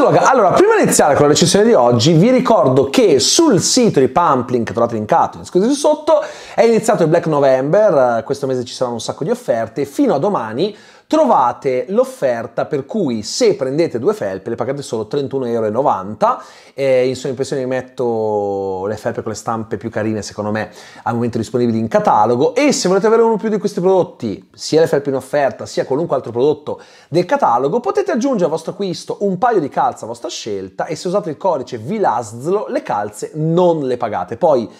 Zuloga, allora prima di iniziare con la recensione di oggi vi ricordo che sul sito di Pumplink, trovate linkato in descrizione sotto, è iniziato il Black November, eh, questo mese ci saranno un sacco di offerte, fino a domani trovate l'offerta per cui se prendete due felpe le pagate solo 31,90 31,90€, eh, in sovraimpressione metto le felpe con le stampe più carine secondo me al momento disponibili in catalogo e se volete avere uno più di questi prodotti, sia le felpe in offerta sia qualunque altro prodotto del catalogo, potete aggiungere al vostro acquisto un paio di calze a vostra scelta e se usate il codice VILASZLO le calze non le pagate. Poi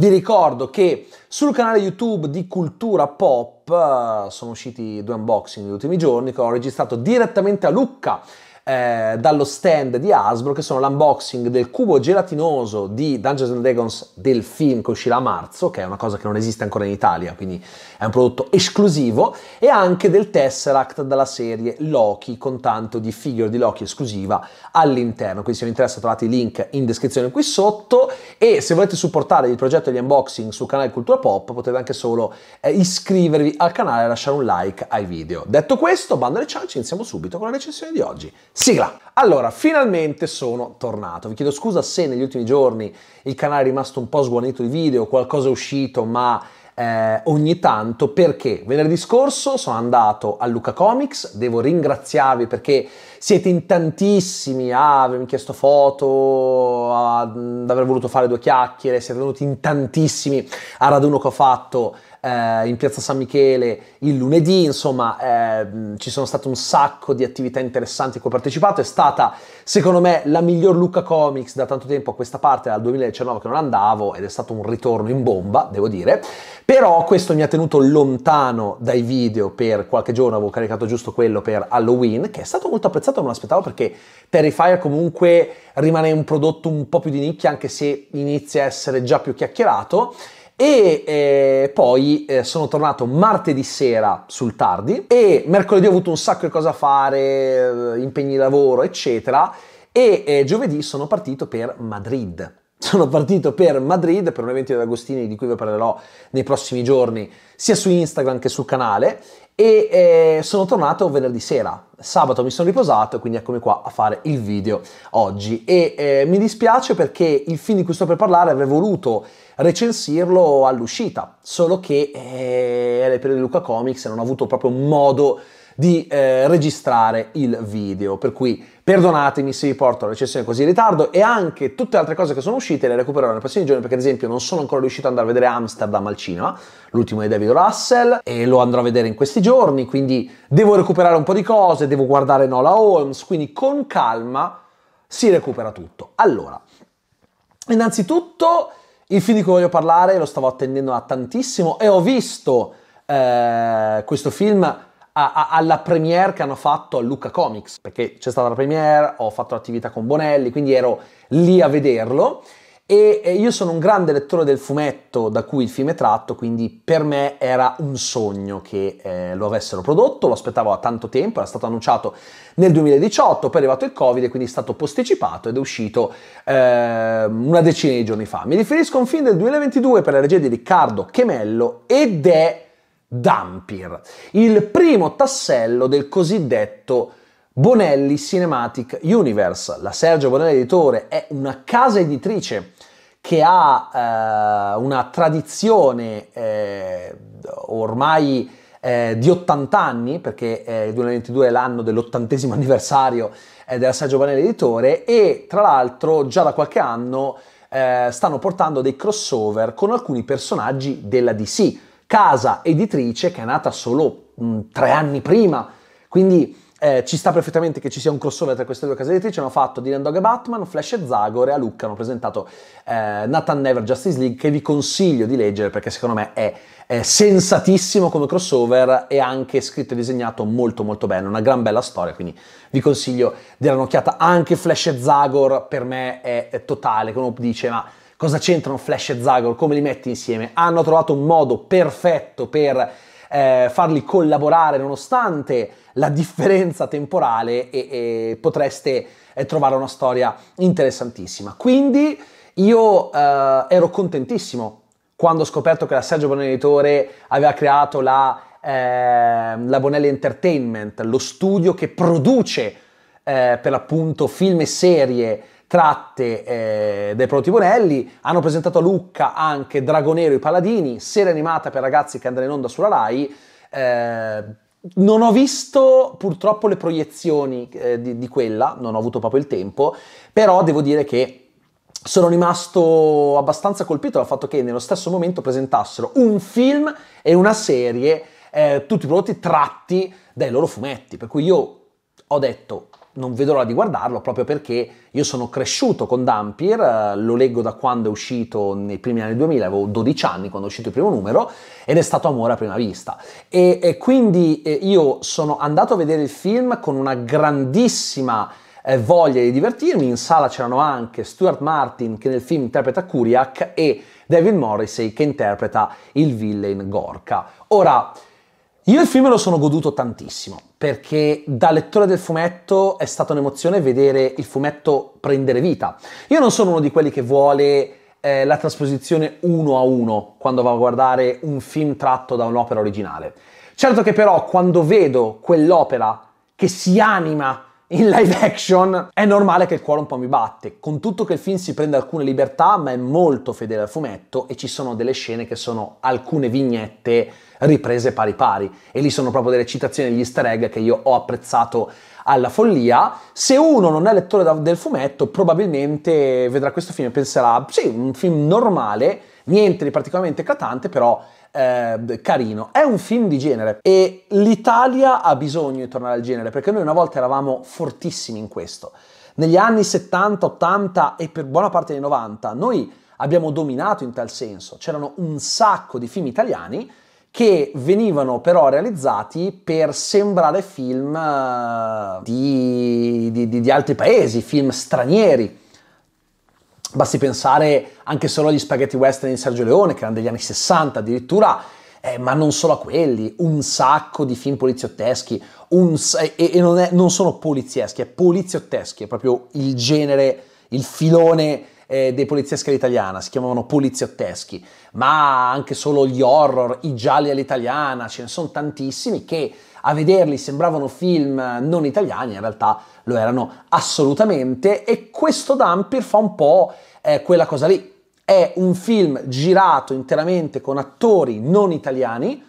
vi ricordo che sul canale YouTube di Cultura Pop eh, sono usciti due unboxing negli ultimi giorni che ho registrato direttamente a Lucca eh, dallo stand di Hasbro che sono l'unboxing del cubo gelatinoso di Dungeons and Dragons del film che uscirà a marzo, che è una cosa che non esiste ancora in Italia, quindi è un prodotto esclusivo, e anche del Tesseract dalla serie Loki con tanto di figure di Loki esclusiva all'interno. Quindi se vi interessa trovate i link in descrizione qui sotto e se volete supportare il progetto degli unboxing sul canale Cultura Pop potete anche solo eh, iscrivervi al canale e lasciare un like ai video. Detto questo, bando alle ciance, iniziamo subito con la recensione di oggi. Sigla! Allora, finalmente sono tornato. Vi chiedo scusa se negli ultimi giorni il canale è rimasto un po' sguarnito di video, qualcosa è uscito, ma eh, ogni tanto perché venerdì scorso sono andato a Luca Comics, devo ringraziarvi perché siete in tantissimi a ah, avermi chiesto foto, ad aver voluto fare due chiacchiere, siete venuti in tantissimi a raduno che ho fatto eh, in piazza San Michele il lunedì, insomma eh, ci sono state un sacco di attività interessanti a cui ho partecipato, è stata secondo me la miglior Lucca Comics da tanto tempo a questa parte, dal 2019 che non andavo ed è stato un ritorno in bomba, devo dire, però questo mi ha tenuto lontano dai video per qualche giorno, avevo caricato giusto quello per Halloween, che è stato molto apprezzato, non l'aspettavo perché Terrifier comunque rimane un prodotto un po' più di nicchia anche se inizia a essere già più chiacchierato e eh, poi eh, sono tornato martedì sera sul tardi e mercoledì ho avuto un sacco di cose a fare, eh, impegni di lavoro eccetera e eh, giovedì sono partito per Madrid sono partito per Madrid per un evento di Agostini di cui vi parlerò nei prossimi giorni, sia su Instagram che sul canale. E eh, sono tornato venerdì sera. Sabato mi sono riposato, quindi eccomi qua a fare il video oggi. E eh, mi dispiace perché il film di cui sto per parlare avrei voluto recensirlo all'uscita, solo che eh, era il Luca Comics e non ho avuto proprio modo di eh, registrare il video. Per cui Perdonatemi se vi porto la recensione così in ritardo e anche tutte le altre cose che sono uscite le recupererò nei prossimi giorni perché ad esempio non sono ancora riuscito ad andare a vedere Amsterdam al cinema, l'ultimo di David Russell e lo andrò a vedere in questi giorni, quindi devo recuperare un po' di cose, devo guardare Nola Holmes, quindi con calma si recupera tutto. Allora, innanzitutto il film di cui voglio parlare lo stavo attendendo da tantissimo e ho visto eh, questo film a, a, alla premiere che hanno fatto a Luca Comics, perché c'è stata la premiere, ho fatto attività con Bonelli, quindi ero lì a vederlo. E, e io sono un grande lettore del fumetto da cui il film è tratto, quindi per me era un sogno che eh, lo avessero prodotto, lo aspettavo da tanto tempo, era stato annunciato nel 2018, poi è arrivato il Covid e quindi è stato posticipato ed è uscito eh, una decina di giorni fa. Mi riferisco a un film del 2022 per la regia di Riccardo Chemello ed è Dampir, il primo tassello del cosiddetto Bonelli Cinematic Universe. La Sergio Bonelli Editore è una casa editrice che ha eh, una tradizione eh, ormai eh, di 80 anni, perché eh, il 2022 è l'anno dell'ottantesimo anniversario eh, della Sergio Bonelli Editore e tra l'altro già da qualche anno eh, stanno portando dei crossover con alcuni personaggi della DC casa editrice che è nata solo mh, mm, tre anni prima, quindi eh, ci sta perfettamente che ci sia un crossover tra queste due case editrici, hanno fatto Dylan Dog e Batman, Flash e Zagor e a Lucca hanno presentato eh, Nathan Never Justice League che vi consiglio di leggere perché secondo me è, è sensatissimo come crossover e anche scritto e disegnato molto molto bene, una gran bella storia, quindi vi consiglio di dare un'occhiata anche Flash e Zagor per me è, è totale, come dice ma Cosa c'entrano Flash e Zagor? Come li metti insieme? Hanno trovato un modo perfetto per eh, farli collaborare nonostante la differenza temporale e, e potreste eh, trovare una storia interessantissima. Quindi io eh, ero contentissimo quando ho scoperto che la Sergio Bonelli Editore aveva creato la, ehm, la Bonelli Entertainment, lo studio che produce eh, per l'appunto film e serie tratte eh, dai prodotti Bonelli. Hanno presentato a Lucca anche Dragonero e i Paladini, serie animata per ragazzi che andrà in onda sulla Rai. Eh, non ho visto purtroppo le proiezioni eh, di, di quella, non ho avuto proprio il tempo, però devo dire che sono rimasto abbastanza colpito dal fatto che nello stesso momento presentassero un film e una serie, eh, tutti prodotti tratti dai loro fumetti. Per cui io ho detto, non vedo l'ora di guardarlo proprio perché io sono cresciuto con Dampir, eh, lo leggo da quando è uscito nei primi anni 2000, avevo 12 anni quando è uscito il primo numero ed è stato amore a prima vista. E, e quindi eh, io sono andato a vedere il film con una grandissima eh, voglia di divertirmi, in sala c'erano anche Stuart Martin che nel film interpreta Kuriak e David Morrissey che interpreta il villain Gorka. Ora, io il film me lo sono goduto tantissimo, perché da lettore del fumetto è stata un'emozione vedere il fumetto prendere vita. Io non sono uno di quelli che vuole eh, la trasposizione uno a uno quando va a guardare un film tratto da un'opera originale. Certo che però quando vedo quell'opera che si anima in live action, è normale che il cuore un po' mi batte. Con tutto che il film si prende alcune libertà, ma è molto fedele al fumetto e ci sono delle scene che sono alcune vignette riprese pari pari. E lì sono proprio delle citazioni degli easter egg che io ho apprezzato alla follia. Se uno non è lettore da, del fumetto, probabilmente vedrà questo film e penserà, sì, un film normale, niente di particolarmente eclatante, però eh, carino. È un film di genere e l'Italia ha bisogno di tornare al genere perché noi una volta eravamo fortissimi in questo. Negli anni 70, 80 e per buona parte dei 90 noi abbiamo dominato in tal senso. C'erano un sacco di film italiani che venivano però realizzati per sembrare film eh, di, di, di altri paesi, film stranieri. Basti pensare anche solo agli spaghetti western di Sergio Leone, che erano degli anni 60 addirittura, eh, ma non solo a quelli, un sacco di film poliziotteschi, un, e, e non, è, non, sono polizieschi, è poliziotteschi, è proprio il genere, il filone eh, dei polizieschi all'italiana, si chiamavano poliziotteschi, ma anche solo gli horror, i gialli all'italiana, ce ne sono tantissimi che a vederli sembravano film eh, non italiani, in realtà lo erano assolutamente e questo Dampir fa un po' eh, quella cosa lì. È un film girato interamente con attori non italiani,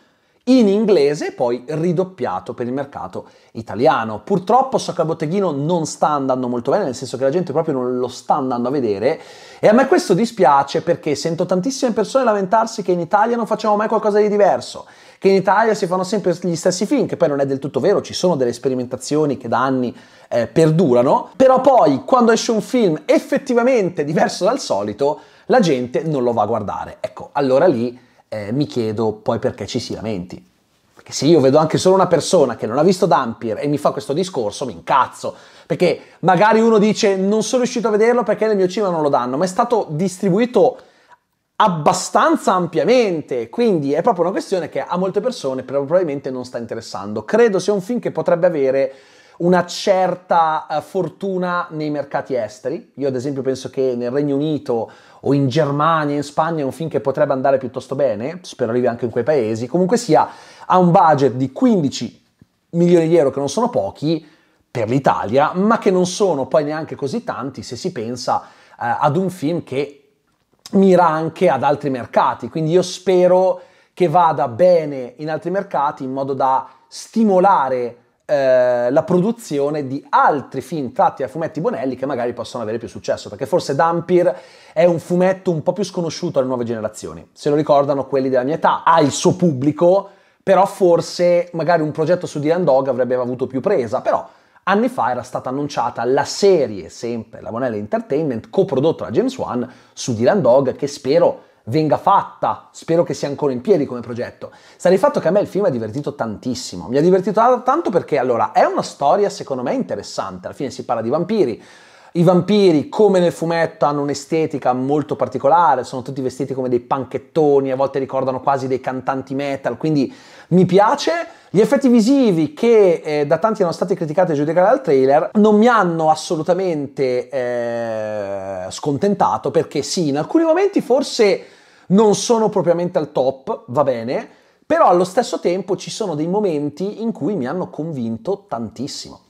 in inglese e poi ridoppiato per il mercato italiano. Purtroppo so che al botteghino non sta andando molto bene, nel senso che la gente proprio non lo sta andando a vedere e a me questo dispiace perché sento tantissime persone lamentarsi che in Italia non facciamo mai qualcosa di diverso, che in Italia si fanno sempre gli stessi film, che poi non è del tutto vero, ci sono delle sperimentazioni che da anni eh, perdurano, però poi quando esce un film effettivamente diverso dal solito, la gente non lo va a guardare. Ecco, allora lì eh, mi chiedo poi perché ci si lamenti. Perché se io vedo anche solo una persona che non ha visto Dampir e mi fa questo discorso, mi incazzo. Perché magari uno dice non sono riuscito a vederlo perché nel mio cinema non lo danno, ma è stato distribuito abbastanza ampiamente, quindi è proprio una questione che a molte persone probabilmente non sta interessando. Credo sia un film che potrebbe avere una certa eh, fortuna nei mercati esteri. Io ad esempio penso che nel Regno Unito o in Germania, in Spagna, è un film che potrebbe andare piuttosto bene, spero arrivi anche in quei paesi, comunque sia, ha un budget di 15 milioni di euro che non sono pochi per l'Italia, ma che non sono poi neanche così tanti se si pensa eh, ad un film che mira anche ad altri mercati, quindi io spero che vada bene in altri mercati in modo da stimolare eh, la produzione di altri film tratti da fumetti Bonelli che magari possono avere più successo, perché forse Dampir è un fumetto un po' più sconosciuto alle nuove generazioni, se lo ricordano quelli della mia età, ha il suo pubblico, però forse magari un progetto su Dylan Dog avrebbe avuto più presa, però anni fa era stata annunciata la serie, sempre la Bonelli Entertainment, coprodotta da James Wan, su Dylan Dog, che spero venga fatta. Spero che sia ancora in piedi come progetto. Sta di fatto che a me il film ha divertito tantissimo. Mi ha divertito tanto perché allora è una storia secondo me interessante. Alla fine si parla di vampiri. I vampiri, come nel fumetto, hanno un'estetica molto particolare, sono tutti vestiti come dei panchettoni, a volte ricordano quasi dei cantanti metal, quindi mi piace. Gli effetti visivi che eh, da tanti erano stati criticati e giudicati dal trailer non mi hanno assolutamente eh, scontentato perché sì, in alcuni momenti forse non sono propriamente al top, va bene, però allo stesso tempo ci sono dei momenti in cui mi hanno convinto tantissimo.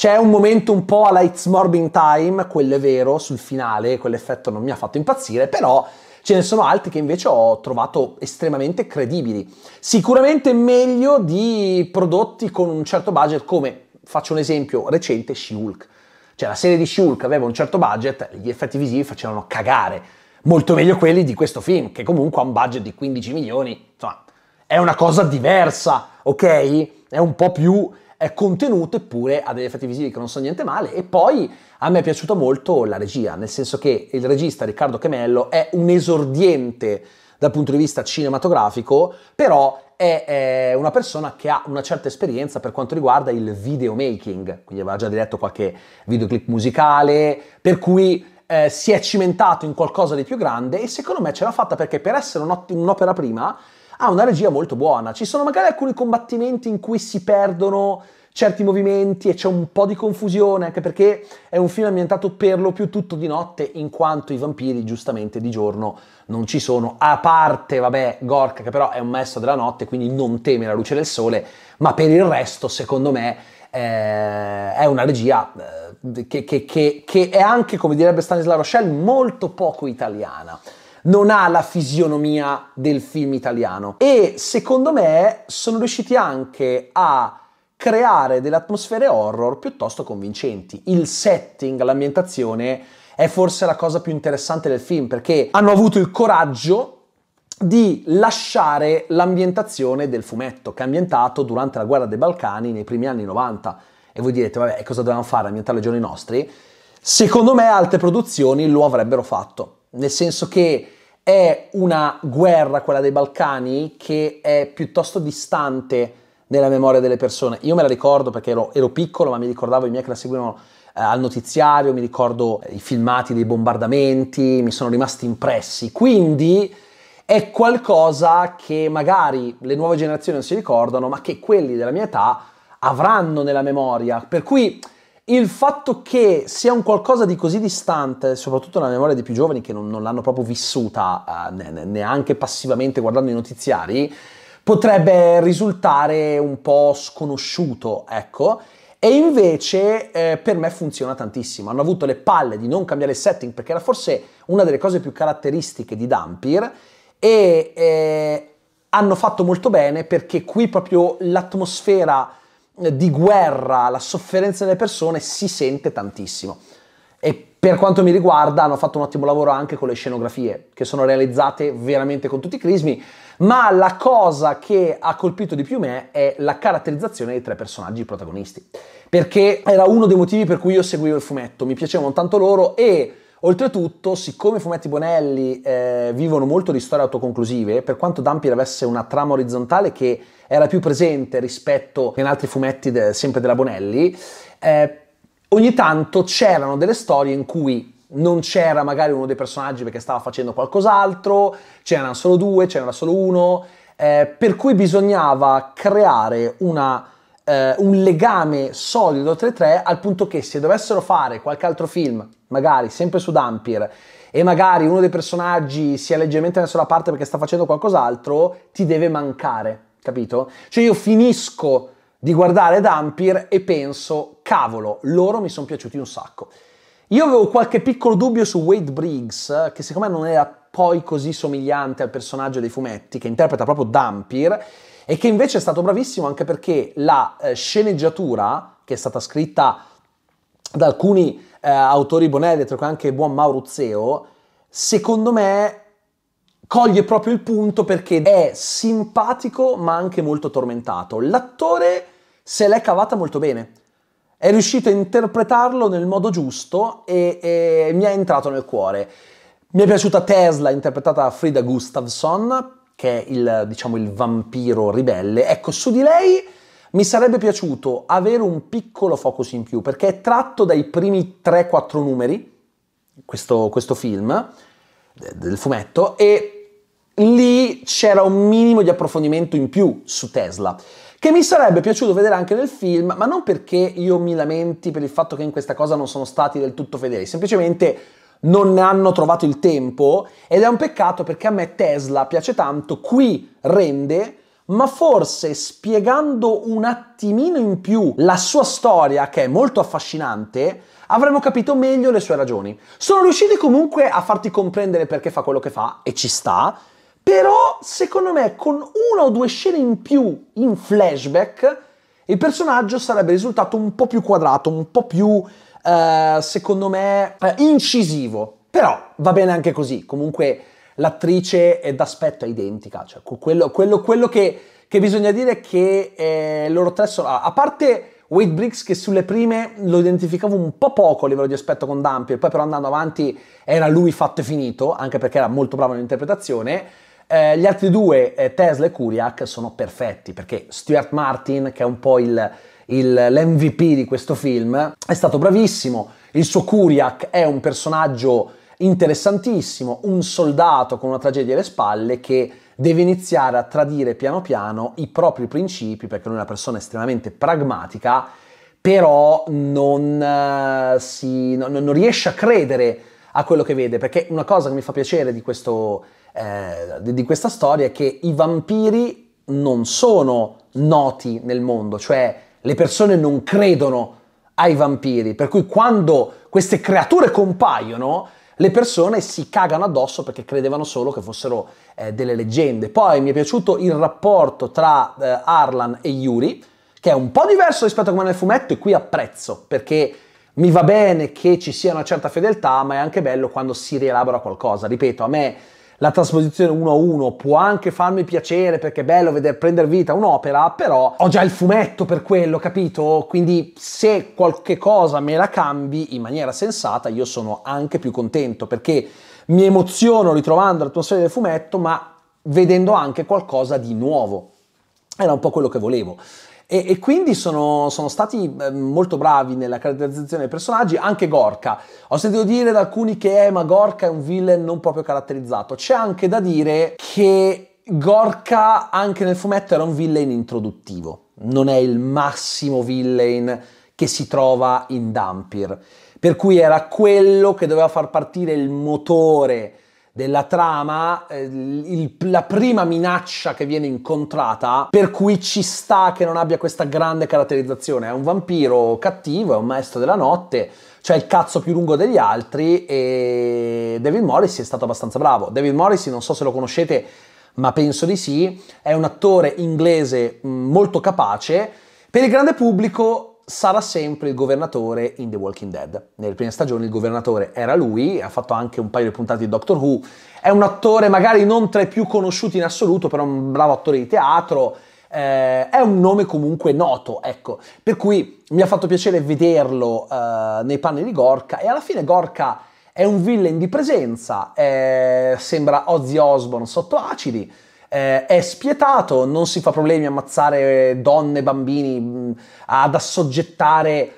C'è un momento un po' alla It's Morbid Time, quello è vero, sul finale, quell'effetto non mi ha fatto impazzire, però ce ne sono altri che invece ho trovato estremamente credibili. Sicuramente meglio di prodotti con un certo budget come, faccio un esempio recente, She-Hulk. Cioè la serie di She-Hulk aveva un certo budget, gli effetti visivi facevano cagare. Molto meglio quelli di questo film, che comunque ha un budget di 15 milioni, insomma, è una cosa diversa, ok? È un po' più contenuto eppure ha degli effetti visivi che non sono niente male e poi a me è piaciuta molto la regia, nel senso che il regista Riccardo Chemello è un esordiente dal punto di vista cinematografico, però è, una persona che ha una certa esperienza per quanto riguarda il videomaking, quindi aveva già diretto qualche videoclip musicale, per cui eh, si è cimentato in qualcosa di più grande e secondo me ce l'ha fatta perché per essere un'opera prima ha una regia molto buona. Ci sono magari alcuni combattimenti in cui si perdono certi movimenti e c'è un po' di confusione, anche perché è un film ambientato per lo più tutto di notte, in quanto i vampiri giustamente di giorno non ci sono, a parte, vabbè, Gork che però è un maestro della notte, quindi non teme la luce del sole, ma per il resto, secondo me, eh, è una regia eh, che, che, che, che, è anche, come direbbe Stanislav Rochelle, molto poco italiana non ha la fisionomia del film italiano. E secondo me sono riusciti anche a creare delle atmosfere horror piuttosto convincenti. Il setting, l'ambientazione è forse la cosa più interessante del film perché hanno avuto il coraggio di lasciare l'ambientazione del fumetto che è ambientato durante la guerra dei Balcani nei primi anni 90 e voi direte vabbè cosa dovevamo fare ambientare i giorni nostri secondo me altre produzioni lo avrebbero fatto nel senso che è una guerra, quella dei Balcani, che è piuttosto distante nella memoria delle persone. Io me la ricordo perché ero, ero piccolo, ma mi ricordavo i miei che la seguivano eh, al notiziario, mi ricordo i filmati dei bombardamenti, mi sono rimasti impressi. Quindi è qualcosa che magari le nuove generazioni non si ricordano, ma che quelli della mia età avranno nella memoria. Per cui il fatto che sia un qualcosa di così distante, soprattutto nella memoria dei più giovani che non, non l'hanno proprio vissuta eh, neanche passivamente guardando i notiziari, potrebbe risultare un po' sconosciuto, ecco. E invece eh, per me funziona tantissimo. Hanno avuto le palle di non cambiare il setting perché era forse una delle cose più caratteristiche di Dampir e eh, hanno fatto molto bene perché qui proprio l'atmosfera di guerra, la sofferenza delle persone si sente tantissimo. E per quanto mi riguarda hanno fatto un ottimo lavoro anche con le scenografie, che sono realizzate veramente con tutti i crismi, ma la cosa che ha colpito di più me è la caratterizzazione dei tre personaggi protagonisti, perché era uno dei motivi per cui io seguivo il fumetto, mi piacevano tanto loro e Oltretutto, siccome i Fumetti Bonelli eh, vivono molto di storie autoconclusive, per quanto Dampier avesse una trama orizzontale che era più presente rispetto che in altri fumetti de, sempre della Bonelli, eh, ogni tanto c'erano delle storie in cui non c'era magari uno dei personaggi perché stava facendo qualcos'altro, c'erano solo due, c'era solo uno, eh, per cui bisognava creare una, eh, un legame solido tra i tre al punto che se dovessero fare qualche altro film magari sempre su Dampir, e magari uno dei personaggi si è leggermente messo da parte perché sta facendo qualcos'altro, ti deve mancare, capito? Cioè io finisco di guardare Dampir e penso, cavolo, loro mi sono piaciuti un sacco. Io avevo qualche piccolo dubbio su Wade Briggs, che secondo me non era poi così somigliante al personaggio dei fumetti, che interpreta proprio Dampir, e che invece è stato bravissimo anche perché la eh, sceneggiatura, che è stata scritta da alcuni eh, autori Bonelli, tra cui anche buon Mauruzeo, secondo me coglie proprio il punto perché è simpatico ma anche molto tormentato. L'attore se l'è cavata molto bene. È riuscito a interpretarlo nel modo giusto e, e mi è entrato nel cuore. Mi è piaciuta Tesla, interpretata da Frida Gustafsson, che è il, diciamo, il vampiro ribelle. Ecco, su di lei mi sarebbe piaciuto avere un piccolo focus in più perché è tratto dai primi 3-4 numeri, questo, questo film, del fumetto, e lì c'era un minimo di approfondimento in più su Tesla che mi sarebbe piaciuto vedere anche nel film, ma non perché io mi lamenti per il fatto che in questa cosa non sono stati del tutto fedeli, semplicemente non ne hanno trovato il tempo ed è un peccato perché a me Tesla piace tanto, qui rende ma forse spiegando un attimino in più la sua storia, che è molto affascinante, avremmo capito meglio le sue ragioni. Sono riusciti comunque a farti comprendere perché fa quello che fa, e ci sta, però secondo me con una o due scene in più in flashback il personaggio sarebbe risultato un po' più quadrato, un po' più, eh, secondo me, eh, incisivo. Però va bene anche così, comunque l'attrice è d'aspetto è identica, cioè quello, quello, quello che, che, bisogna dire è che eh, loro tre sono, a parte Wade Briggs che sulle prime lo identificavo un po' poco a livello di aspetto con Dampier, poi però andando avanti era lui fatto e finito, anche perché era molto bravo nell'interpretazione, eh, gli altri due, eh, Tesla e Kuriak, sono perfetti, perché Stuart Martin, che è un po' il, il, l'MVP di questo film, è stato bravissimo, il suo Kuriak è un personaggio interessantissimo, un soldato con una tragedia alle spalle che deve iniziare a tradire piano piano i propri principi, perché lui è una persona estremamente pragmatica, però non, eh, si, non, non riesce a credere a quello che vede, perché una cosa che mi fa piacere di, questo, eh, di questa storia è che i vampiri non sono noti nel mondo, cioè le persone non credono ai vampiri, per cui quando queste creature compaiono, le persone si cagano addosso perché credevano solo che fossero eh, delle leggende. Poi mi è piaciuto il rapporto tra eh, Arlan e Yuri, che è un po' diverso rispetto a come nel fumetto e qui apprezzo perché mi va bene che ci sia una certa fedeltà, ma è anche bello quando si rielabora qualcosa. Ripeto, a me la trasposizione 1 a 1 può anche farmi piacere perché è bello vedere prendere vita un'opera, però ho già il fumetto per quello, capito? Quindi se qualche cosa me la cambi in maniera sensata, io sono anche più contento perché mi emoziono ritrovando l'atmosfera del fumetto, ma vedendo anche qualcosa di nuovo. Era un po' quello che volevo. E, e quindi sono, sono, stati eh, molto bravi nella caratterizzazione dei personaggi, anche Gorka. Ho sentito dire da alcuni che eh, ma Gorka è un villain non proprio caratterizzato. C'è anche da dire che Gorka anche nel fumetto era un villain introduttivo, non è il massimo villain che si trova in Dampir, per cui era quello che doveva far partire il motore della trama, eh, il, la prima minaccia che viene incontrata, per cui ci sta che non abbia questa grande caratterizzazione. È un vampiro cattivo, è un maestro della notte, cioè il cazzo più lungo degli altri e David Morris è stato abbastanza bravo. David Morris, non so se lo conoscete, ma penso di sì, è un attore inglese mm, molto capace. Per il grande pubblico sarà sempre il governatore in The Walking Dead. Nelle prime stagioni il governatore era lui, ha fatto anche un paio di puntate di Doctor Who, è un attore magari non tra i più conosciuti in assoluto, però un bravo attore di teatro, eh, è un nome comunque noto, ecco, per cui mi ha fatto piacere vederlo eh, nei panni di Gorka e alla fine Gorka è un villain di presenza, eh, sembra Ozzy Osbourne sotto acidi, eh, è spietato, non si fa problemi a ammazzare donne, bambini, mm, ad assoggettare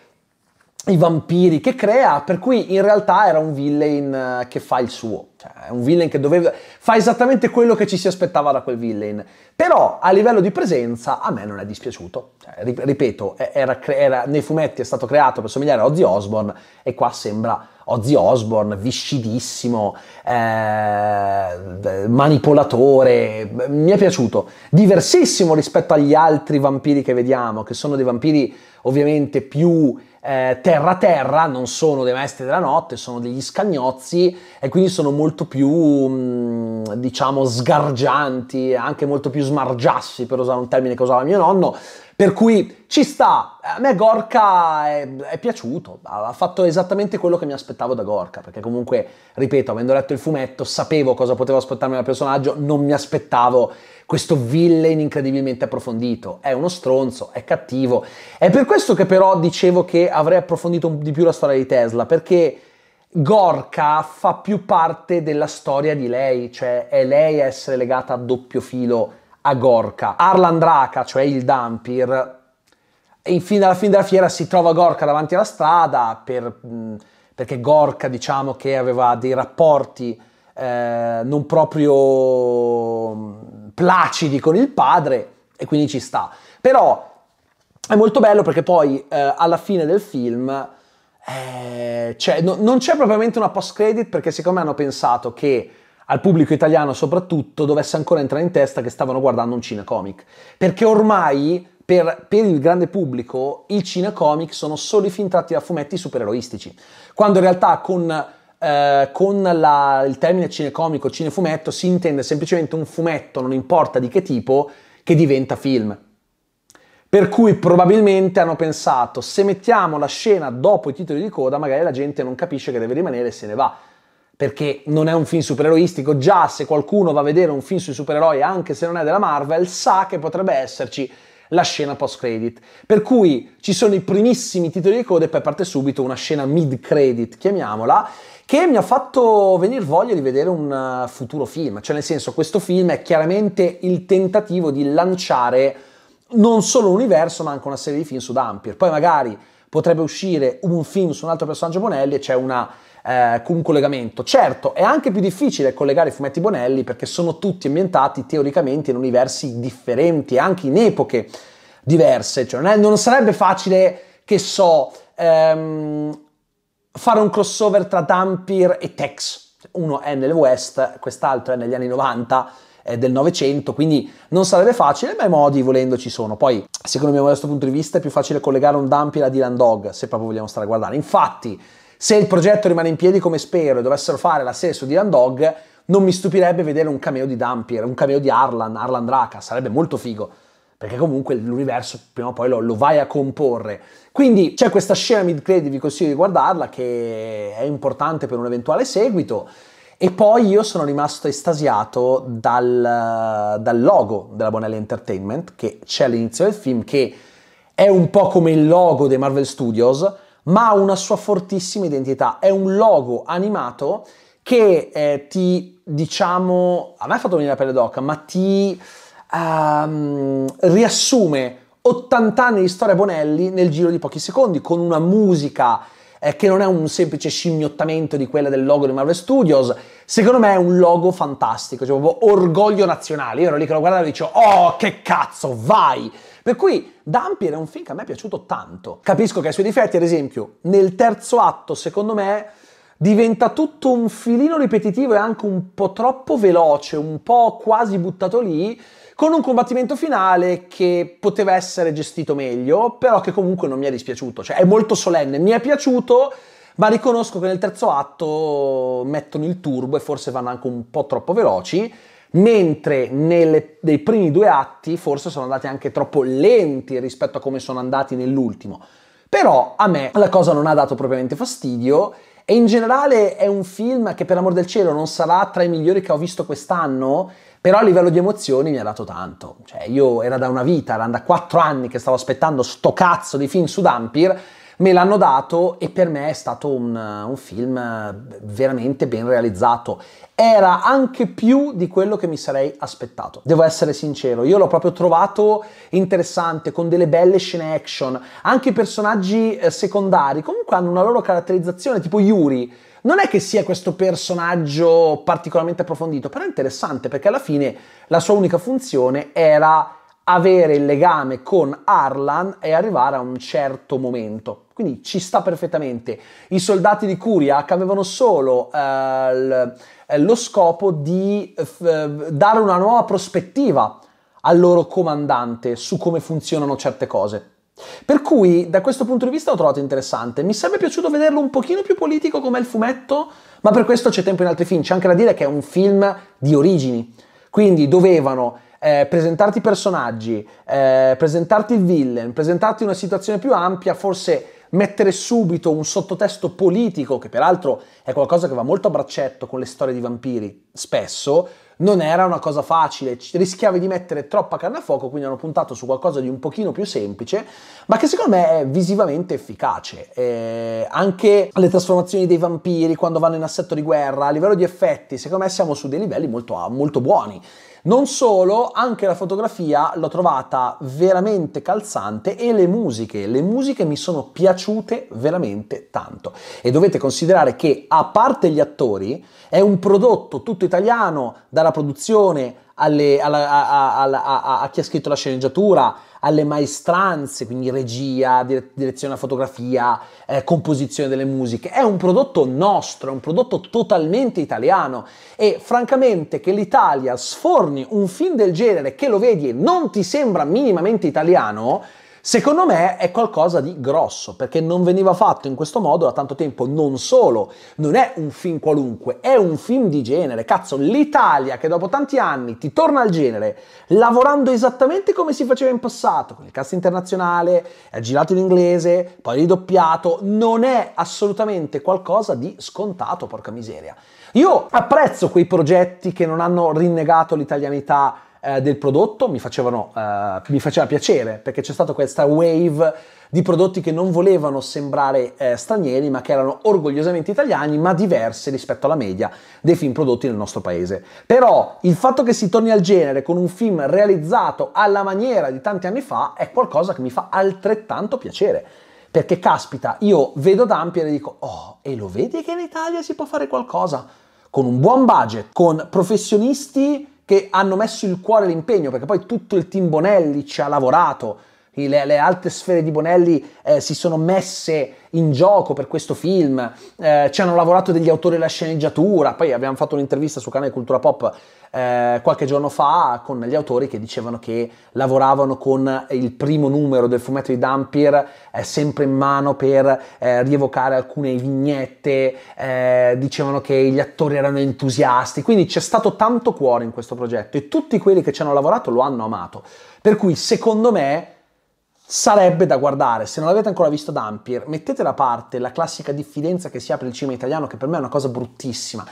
i vampiri che crea, per cui in realtà era un villain eh, che fa il suo, cioè è un villain che doveva fa esattamente quello che ci si aspettava da quel villain. Però a livello di presenza a me non è dispiaciuto, cioè, ripeto, era, era, nei fumetti è stato creato per somigliare a Ozzy Osbourne e qua sembra Ozzy Osbourne viscidissimo, eh, manipolatore, mi è piaciuto, diversissimo rispetto agli altri vampiri che vediamo, che sono dei vampiri ovviamente più terra-terra, eh, non sono dei maestri della notte, sono degli scagnozzi e quindi sono molto più, mh, mm, diciamo, sgargianti, anche molto più smargiassi, per usare un termine che usava mio nonno, per cui ci sta, a me Gorka è, è, piaciuto, ha fatto esattamente quello che mi aspettavo da Gorka, perché comunque, ripeto, avendo letto il fumetto, sapevo cosa potevo aspettarmi dal personaggio, non mi aspettavo questo villain incredibilmente approfondito. È uno stronzo, è cattivo. È per questo che però dicevo che avrei approfondito di più la storia di Tesla, perché... Gorka fa più parte della storia di lei, cioè è lei a essere legata a doppio filo a Gorka. Arlan Draca, cioè il Dampir, infine alla fine della fiera si trova Gorka davanti alla strada per, perché Gorka diciamo che aveva dei rapporti eh, non proprio placidi con il padre e quindi ci sta. Però è molto bello perché poi eh, alla fine del film eh, no, non c'è propriamente una post credit perché siccome hanno pensato che al pubblico italiano soprattutto, dovesse ancora entrare in testa che stavano guardando un cinecomic. Perché ormai, per, per il grande pubblico, i cinecomic sono solo i film tratti da fumetti supereroistici. Quando in realtà con... Eh, con la, il termine cinecomico, cinefumetto, si intende semplicemente un fumetto, non importa di che tipo, che diventa film. Per cui probabilmente hanno pensato, se mettiamo la scena dopo i titoli di coda, magari la gente non capisce che deve rimanere e se ne va perché non è un film supereroistico, già se qualcuno va a vedere un film sui supereroi, anche se non è della Marvel, sa che potrebbe esserci la scena post-credit. Per cui ci sono i primissimi titoli di coda e poi parte subito una scena mid-credit, chiamiamola, che mi ha fatto venire voglia di vedere un eh, futuro film. Cioè, nel senso, questo film è chiaramente il tentativo di lanciare non solo un universo, ma anche una serie di film su Dampier. Poi magari potrebbe uscire un film su un altro personaggio Bonelli e c'è una eh, con un collegamento. Certo, è anche più difficile collegare i fumetti Bonelli perché sono tutti ambientati teoricamente in universi differenti anche in epoche diverse, cioè non, è, non sarebbe facile, che so, ehm, fare un crossover tra Dampir e Tex. Uno è nel West, quest'altro è negli anni 90 eh, del Novecento, quindi non sarebbe facile, ma i modi volendo ci sono. Poi, secondo me, da questo punto di vista, è più facile collegare un Dampir a Dylan Dog, se proprio vogliamo stare a guardare. Infatti, se il progetto rimane in piedi come spero e dovessero fare la serie su Dylan Dog, non mi stupirebbe vedere un cameo di Dampier, un cameo di Arlan, Arlan Draka, sarebbe molto figo perché comunque l'universo prima o poi lo, lo vai a comporre. Quindi c'è questa scena mid-credit, vi consiglio di guardarla, che è importante per un eventuale seguito. E poi io sono rimasto estasiato dal, dal logo della Bonelli Entertainment, che c'è all'inizio del film, che è un po' come il logo dei Marvel Studios, ma ha una sua fortissima identità. È un logo animato che eh, ti, diciamo, a me ha fatto venire la pelle d'oca, ma ti um, riassume 80 anni di storia Bonelli nel giro di pochi secondi, con una musica eh, che non è un semplice scimmiottamento di quella del logo di Marvel Studios. Secondo me è un logo fantastico, cioè proprio orgoglio nazionale. Io ero lì che lo guardavo e dicevo, oh che cazzo, vai! Per cui Dampier è un film che a me è piaciuto tanto. Capisco che ha i suoi difetti, ad esempio, nel terzo atto, secondo me, diventa tutto un filino ripetitivo e anche un po' troppo veloce, un po' quasi buttato lì, con un combattimento finale che poteva essere gestito meglio, però che comunque non mi è dispiaciuto, cioè è molto solenne, mi è piaciuto, ma riconosco che nel terzo atto mettono il turbo e forse vanno anche un po' troppo veloci mentre nelle, nei primi due atti forse sono andati anche troppo lenti rispetto a come sono andati nell'ultimo. Però a me la cosa non ha dato propriamente fastidio e in generale è un film che per l'amor del cielo non sarà tra i migliori che ho visto quest'anno, però a livello di emozioni mi ha dato tanto. Cioè io era da una vita, erano da quattro anni che stavo aspettando sto cazzo di film su Dampir me l'hanno dato e per me è stato un, un film eh, veramente ben realizzato. Era anche più di quello che mi sarei aspettato. Devo essere sincero, io l'ho proprio trovato interessante, con delle belle scene action. Anche i personaggi eh, secondari comunque hanno una loro caratterizzazione, tipo Yuri non è che sia questo personaggio particolarmente approfondito, però è interessante perché alla fine la sua unica funzione era avere il legame con Arlan e arrivare a un certo momento. Quindi ci sta perfettamente. I soldati di Kuriak avevano solo eh, eh, lo scopo di eh, dare una nuova prospettiva al loro comandante su come funzionano certe cose. Per cui da questo punto di vista l'ho trovato interessante. Mi sarebbe piaciuto vederlo un pochino più politico come il fumetto, ma per questo c'è tempo in altri film. C'è anche da dire che è un film di origini. Quindi dovevano eh, presentarti i personaggi, eh, presentarti il villain, presentarti una situazione più ampia, forse mettere subito un sottotesto politico, che peraltro è qualcosa che va molto a braccetto con le storie di vampiri, spesso, non era una cosa facile, rischiavi di mettere troppa carne a fuoco, quindi hanno puntato su qualcosa di un pochino più semplice, ma che secondo me è visivamente efficace. Eh, anche le trasformazioni dei vampiri quando vanno in assetto di guerra, a livello di effetti, secondo me siamo su dei livelli molto, molto buoni. Non solo, anche la fotografia l'ho trovata veramente calzante e le musiche, le musiche mi sono piaciute veramente tanto. E dovete considerare che a parte gli attori è un prodotto tutto italiano dalla produzione alle, alla, a, a, a, a chi ha scritto la sceneggiatura, alle maestranze, quindi regia, direzione a fotografia, eh, composizione delle musiche. È un prodotto nostro, è un prodotto totalmente italiano e francamente che l'Italia sforni un film del genere che lo vedi e non ti sembra minimamente italiano, Secondo me è qualcosa di grosso, perché non veniva fatto in questo modo da tanto tempo. Non solo, non è un film qualunque, è un film di genere. Cazzo, l'Italia che dopo tanti anni ti torna al genere, lavorando esattamente come si faceva in passato, con il cast internazionale, è girato in inglese, poi ridoppiato, non è assolutamente qualcosa di scontato, porca miseria. Io apprezzo quei progetti che non hanno rinnegato l'italianità eh, del prodotto mi, facevano, eh, mi, faceva piacere perché c'è stata questa wave di prodotti che non volevano sembrare eh, stranieri ma che erano orgogliosamente italiani ma diversi rispetto alla media dei film prodotti nel nostro paese. Però il fatto che si torni al genere con un film realizzato alla maniera di tanti anni fa è qualcosa che mi fa altrettanto piacere perché caspita, io vedo Dampier e dico, oh, e lo vedi che in Italia si può fare qualcosa? Con un buon budget, con professionisti che hanno messo il cuore all'impegno, perché poi tutto il team Bonelli ci ha lavorato, le, le, alte sfere di Bonelli eh, si sono messe in gioco per questo film, eh, ci hanno lavorato degli autori della sceneggiatura, poi abbiamo fatto un'intervista su canale Cultura Pop eh, qualche giorno fa con gli autori che dicevano che lavoravano con il primo numero del fumetto di Dampier eh, sempre in mano per eh, rievocare alcune vignette, eh, dicevano che gli attori erano entusiasti, quindi c'è stato tanto cuore in questo progetto e tutti quelli che ci hanno lavorato lo hanno amato, per cui secondo me Sarebbe da guardare, se non l'avete ancora visto Dampier, mettete da parte la classica diffidenza che si apre il cinema italiano, che per me è una cosa bruttissima.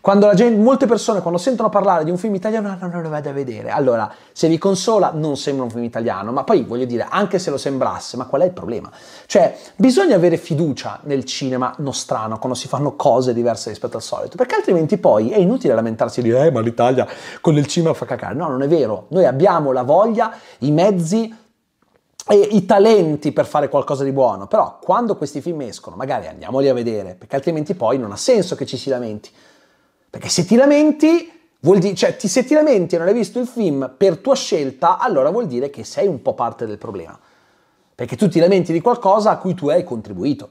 Quando gente, molte persone quando sentono parlare di un film italiano, no, non lo vado a vedere. Allora, se vi consola, non sembra un film italiano, ma poi voglio dire, anche se lo sembrasse, ma qual è il problema? Cioè, bisogna avere fiducia nel cinema nostrano quando si fanno cose diverse rispetto al solito, perché altrimenti poi è inutile lamentarsi di, eh, ma l'Italia con il cinema fa cacare. No, non è vero. Noi abbiamo la voglia, i mezzi, e i talenti per fare qualcosa di buono, però quando questi film escono, magari andiamoli a vedere, perché altrimenti poi non ha senso che ci si lamenti. Perché se ti lamenti, vuol dire, cioè se ti lamenti e non hai visto il film per tua scelta, allora vuol dire che sei un po' parte del problema. Perché tu ti lamenti di qualcosa a cui tu hai contribuito.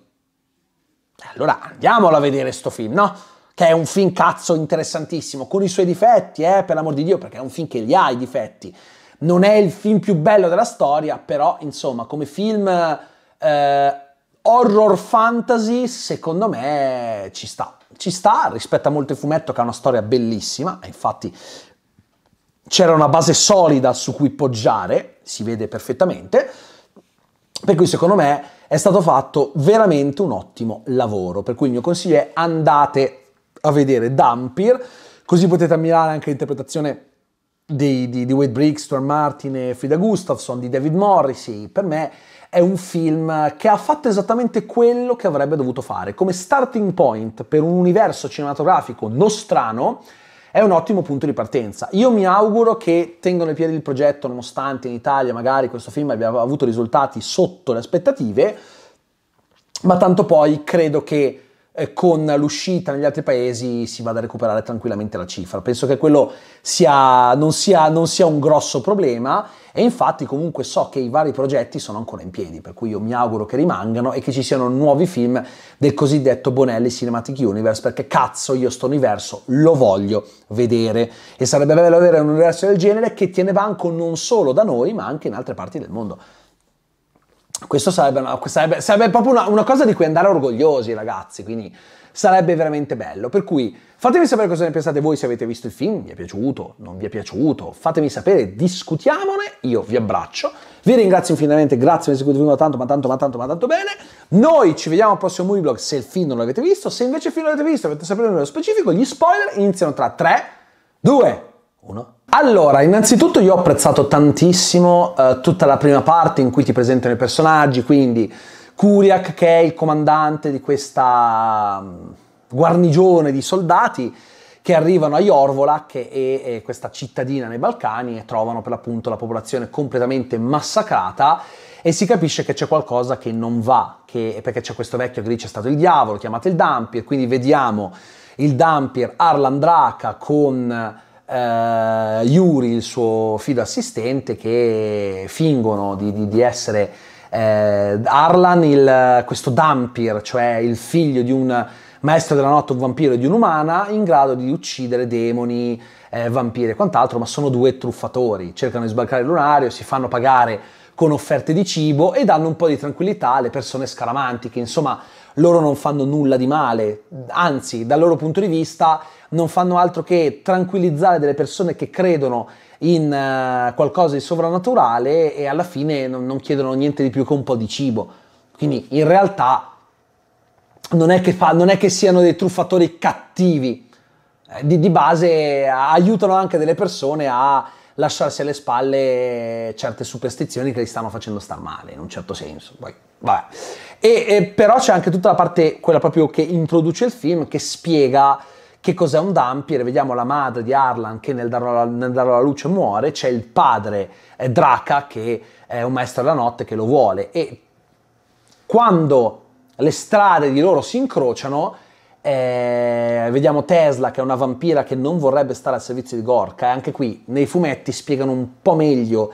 Allora andiamolo a vedere sto film, no? Che è un film cazzo interessantissimo, con i suoi difetti, eh, per l'amor di Dio, perché è un film che li ha i difetti non è il film più bello della storia, però insomma, come film eh, horror fantasy, secondo me ci sta. Ci sta rispetto a molto il fumetto che ha una storia bellissima, e infatti c'era una base solida su cui poggiare, si vede perfettamente. Per cui secondo me è stato fatto veramente un ottimo lavoro. Per cui il mio consiglio è andate a vedere Dampir, così potete ammirare anche l'interpretazione di, di, di Wade Brixton, Martin e Frida Gustafson, di David Morrissey, per me è un film che ha fatto esattamente quello che avrebbe dovuto fare. Come starting point per un universo cinematografico nostrano è un ottimo punto di partenza. Io mi auguro che tengano i piedi il progetto, nonostante in Italia magari questo film abbia avuto risultati sotto le aspettative, ma tanto poi credo che eh, con l'uscita negli altri paesi si vada a recuperare tranquillamente la cifra. Penso che quello sia, non, sia, non, sia, un grosso problema e infatti comunque so che i vari progetti sono ancora in piedi, per cui io mi auguro che rimangano e che ci siano nuovi film del cosiddetto Bonelli Cinematic Universe, perché cazzo io sto universo lo voglio vedere e sarebbe bello avere un universo del genere che tiene banco non solo da noi ma anche in altre parti del mondo questo sarebbe, una, sarebbe, sarebbe proprio una, una, cosa di cui andare orgogliosi, ragazzi. Quindi sarebbe veramente bello. Per cui fatemi sapere cosa ne pensate voi se avete visto il film. Vi è piaciuto? Non vi è piaciuto? Fatemi sapere, discutiamone. Io vi abbraccio. Vi ringrazio infinitamente. Grazie per aver seguito il video tanto, ma tanto, ma tanto, ma tanto bene. Noi ci vediamo al prossimo movie blog se il film non l'avete visto. Se invece il film l'avete visto, avete sapere nello specifico, gli spoiler iniziano tra 3, 2, 1. Allora, innanzitutto io ho apprezzato tantissimo eh, tutta la prima parte in cui ti presentano i personaggi, quindi Kuriak che è il comandante di questa mm, guarnigione di soldati che arrivano a Iorvola, e, è, questa cittadina nei Balcani, e trovano per l'appunto la popolazione completamente massacrata e si capisce che c'è qualcosa che non va, che, perché c'è questo vecchio che dice è stato il diavolo, chiamato il Dampir, quindi vediamo il Dampir Arlandraka Draca con eh, Yuri, il suo fido assistente, che fingono di, di, di essere eh, Arlan, il, questo Dampir, cioè il figlio di un maestro della notte, un vampiro e di un'umana, in grado di uccidere demoni, eh, vampiri e quant'altro, ma sono due truffatori, cercano di sbarcare il lunario, si fanno pagare con offerte di cibo e danno un po' di tranquillità alle persone scaramantiche. insomma loro non fanno nulla di male, anzi dal loro punto di vista non fanno altro che tranquillizzare delle persone che credono in uh, qualcosa di sovrannaturale e alla fine non, non chiedono niente di più che un po' di cibo. Quindi in realtà non è che, fa, non è che siano dei truffatori cattivi, eh, di, di base aiutano anche delle persone a lasciarsi alle spalle certe superstizioni che gli stanno facendo star male, in un certo senso. Poi, vabbè. E, e, però c'è anche tutta la parte, quella proprio che introduce il film, che spiega che cos'è un dampier, vediamo la madre di Arlan che nel darlo, alla, nel darlo alla luce muore, c'è il padre eh, Draca che è un maestro della notte che lo vuole e quando le strade di loro si incrociano eh, vediamo Tesla che è una vampira che non vorrebbe stare al servizio di Gorka e anche qui nei fumetti spiegano un po' meglio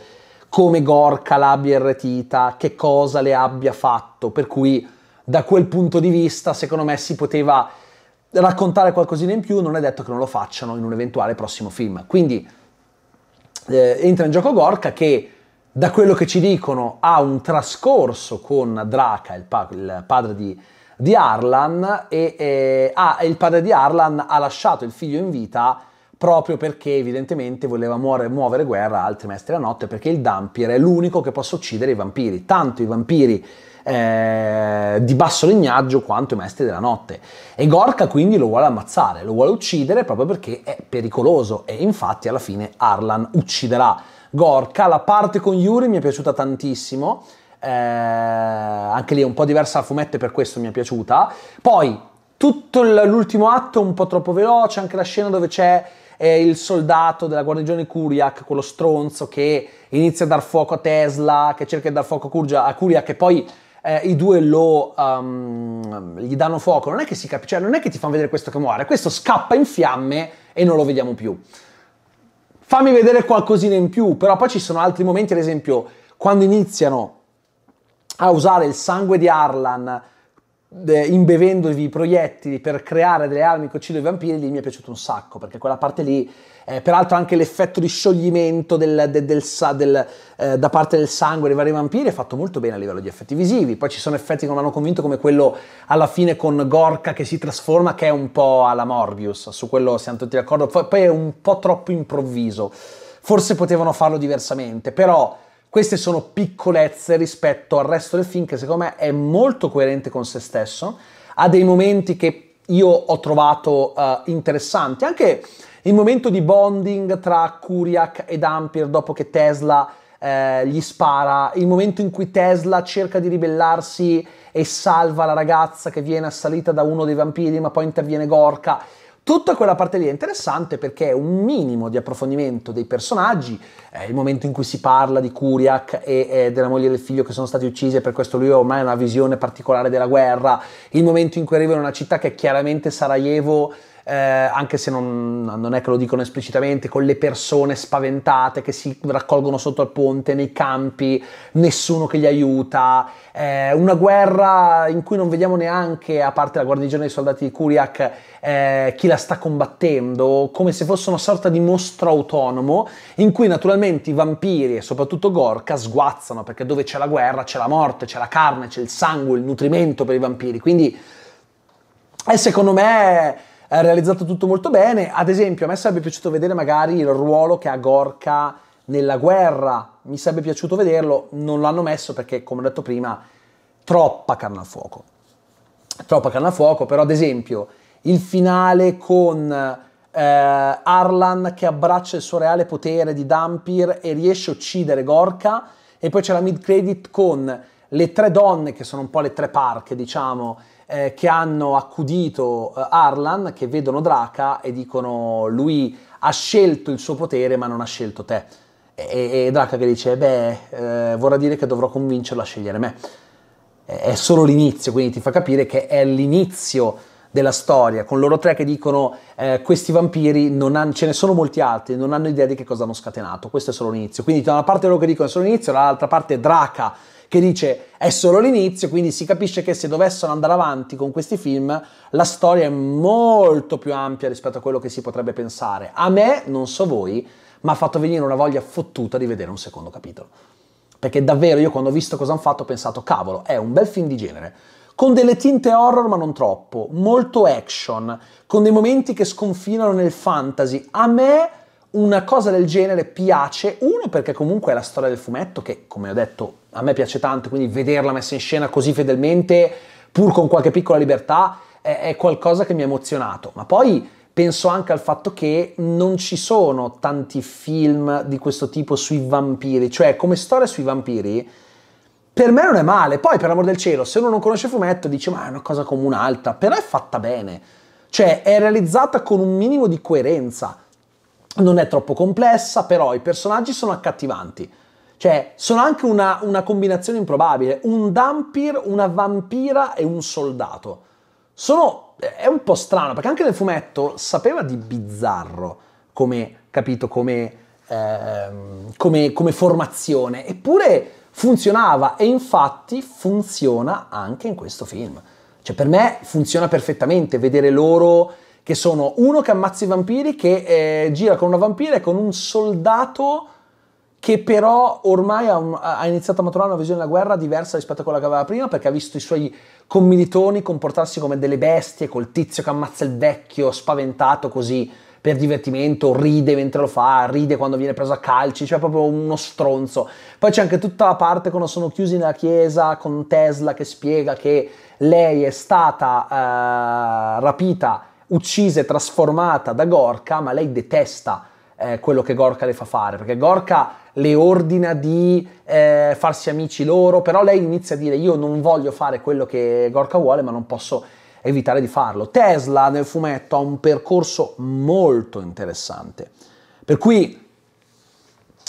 come Gorka l'abbia irretita, che cosa le abbia fatto, per cui da quel punto di vista secondo me si poteva raccontare qualcosina in più, non è detto che non lo facciano in un eventuale prossimo film. Quindi eh, entra in gioco Gorka che da quello che ci dicono ha un trascorso con Draka, il, pa- il padre di di Arlan e, e ah, il padre di Arlan ha lasciato il figlio in vita proprio perché evidentemente voleva muore, muovere guerra al trimestre della notte perché il Dampier è l'unico che possa uccidere i vampiri, tanto i vampiri eh, di basso legnaggio quanto i maestri della notte. E Gorka quindi lo vuole ammazzare, lo vuole uccidere proprio perché è pericoloso e infatti alla fine Arlan ucciderà Gorka. La parte con Yuri mi è piaciuta tantissimo eh, anche lì è un po' diversa da fumetto e per questo mi è piaciuta. Poi tutto l'ultimo atto è un po' troppo veloce, anche la scena dove c'è eh, il soldato della guarnigione Kuriak, quello stronzo che inizia a dar fuoco a Tesla, che cerca di dar fuoco a, Kurja, a Kuriak e poi eh, i due lo, um, gli danno fuoco. Non è che si capisce, cioè non è che ti fanno vedere questo che muore, questo scappa in fiamme e non lo vediamo più. Fammi vedere qualcosina in più, però poi ci sono altri momenti, ad esempio, quando iniziano a usare il sangue di Arlan eh, imbevendovi i proiettili per creare delle armi che uccidono i vampiri, lì mi è piaciuto un sacco, perché quella parte lì, eh, peraltro anche l'effetto di scioglimento del, del, del, eh, da parte del sangue dei vari vampiri è fatto molto bene a livello di effetti visivi, poi ci sono effetti che non hanno convinto come quello alla fine con Gorka che si trasforma, che è un po' alla Morbius, su quello siamo tutti d'accordo, poi è un po' troppo improvviso, forse potevano farlo diversamente, però queste sono piccolezze rispetto al resto del film che secondo me è molto coerente con se stesso, ha dei momenti che io ho trovato uh, interessanti, anche il momento di bonding tra Kuriak e Ampir dopo che Tesla eh, gli spara, il momento in cui Tesla cerca di ribellarsi e salva la ragazza che viene assalita da uno dei vampiri ma poi interviene Gorka Tutta quella parte lì è interessante perché è un minimo di approfondimento dei personaggi, eh, il momento in cui si parla di Kuriak e, e eh, della moglie e del figlio che sono stati uccisi e per questo lui ormai ha una visione particolare della guerra, il momento in cui arriva in una città che chiaramente Sarajevo eh, anche se non, non, è che lo dicono esplicitamente, con le persone spaventate che si raccolgono sotto al ponte, nei campi, nessuno che li aiuta, eh, una guerra in cui non vediamo neanche, a parte la guarnigione dei soldati di Kuriak, eh, chi la sta combattendo, come se fosse una sorta di mostro autonomo in cui naturalmente i vampiri e soprattutto Gorka sguazzano, perché dove c'è la guerra c'è la morte, c'è la carne, c'è il sangue, il nutrimento per i vampiri, quindi... E eh, secondo me è realizzato tutto molto bene. Ad esempio, a me sarebbe piaciuto vedere magari il ruolo che ha Gorka nella guerra. Mi sarebbe piaciuto vederlo, non l'hanno messo perché, come ho detto prima, troppa carne a fuoco. Troppa carne a fuoco, però ad esempio il finale con eh, Arlan che abbraccia il suo reale potere di Dampir e riesce a uccidere Gorka e poi c'è la mid credit con le tre donne che sono un po' le tre parche, diciamo, eh, che hanno accudito eh, Arlan, che vedono Draca e dicono lui ha scelto il suo potere ma non ha scelto te. E, e Draca che dice, beh, eh, vorrà dire che dovrò convincerlo a scegliere me. È solo l'inizio, quindi ti fa capire che è l'inizio della storia, con loro tre che dicono eh, questi vampiri, non han, ce ne sono molti altri, non hanno idea di che cosa hanno scatenato, questo è solo l'inizio. Quindi da una parte loro che dicono è solo l'inizio, dall'altra parte Draca che dice è solo l'inizio, quindi si capisce che se dovessero andare avanti con questi film, la storia è molto più ampia rispetto a quello che si potrebbe pensare. A me, non so voi, ma ha fatto venire una voglia fottuta di vedere un secondo capitolo. Perché davvero io quando ho visto cosa hanno fatto ho pensato, cavolo, è un bel film di genere. Con delle tinte horror ma non troppo, molto action, con dei momenti che sconfinano nel fantasy. A me una cosa del genere piace, uno perché comunque è la storia del fumetto che, come ho detto, a me piace tanto, quindi vederla messa in scena così fedelmente, pur con qualche piccola libertà, è, è qualcosa che mi ha emozionato. Ma poi penso anche al fatto che non ci sono tanti film di questo tipo sui vampiri, cioè come storia sui vampiri per me non è male. Poi, per amor del cielo, se uno non conosce fumetto, dice ma è una cosa come un'altra, però è fatta bene. Cioè, è realizzata con un minimo di coerenza. Non è troppo complessa, però i personaggi sono accattivanti. Cioè, sono anche una, una combinazione improbabile. Un vampir, una vampira e un soldato. Sono... è un po' strano, perché anche nel fumetto sapeva di bizzarro come, capito, come, ehm, come, come formazione. Eppure funzionava e infatti funziona anche in questo film. Cioè, per me funziona perfettamente vedere loro che sono uno che ammazza i vampiri, che eh, gira con una vampira e con un soldato che però ormai ha, ha, iniziato a maturare una visione della guerra diversa rispetto a quella che aveva prima, perché ha visto i suoi commilitoni comportarsi come delle bestie, col tizio che ammazza il vecchio, spaventato così per divertimento, ride mentre lo fa, ride quando viene preso a calci, cioè proprio uno stronzo. Poi c'è anche tutta la parte quando sono chiusi nella chiesa con Tesla che spiega che lei è stata eh, rapita, uccisa e trasformata da Gorka, ma lei detesta eh, quello che Gorka le fa fare, perché Gorka le ordina di eh, farsi amici loro, però lei inizia a dire io non voglio fare quello che Gorka vuole, ma non posso evitare di farlo. Tesla nel fumetto ha un percorso molto interessante. Per cui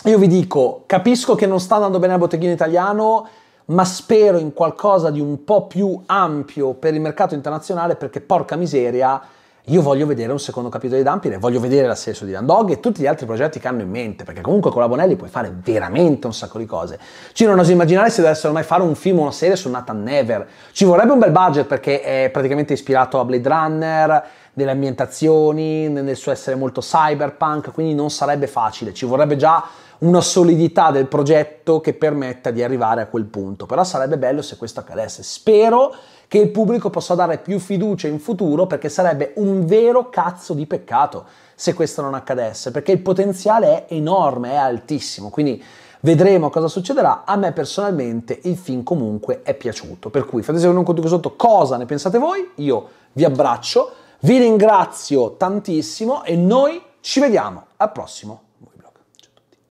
io vi dico, capisco che non sta andando bene al botteghino italiano, ma spero in qualcosa di un po' più ampio per il mercato internazionale perché porca miseria io voglio vedere un secondo capitolo di Dampire, voglio vedere la l'assesso di Dog e tutti gli altri progetti che hanno in mente, perché comunque con la Bonelli puoi fare veramente un sacco di cose. Ci non oso immaginare se dovessero mai fare un film o una serie su Nathan Never. Ci vorrebbe un bel budget perché è praticamente ispirato a Blade Runner, nelle ambientazioni, nel suo essere molto cyberpunk, quindi non sarebbe facile. Ci vorrebbe già una solidità del progetto che permetta di arrivare a quel punto. Però sarebbe bello se questo accadesse. Spero che il pubblico possa dare più fiducia in futuro perché sarebbe un vero cazzo di peccato se questo non accadesse, perché il potenziale è enorme, è altissimo, quindi vedremo cosa succederà. A me personalmente il film comunque è piaciuto, per cui fate sapere un conto sotto cosa ne pensate voi, io vi abbraccio, vi ringrazio tantissimo e noi ci vediamo al prossimo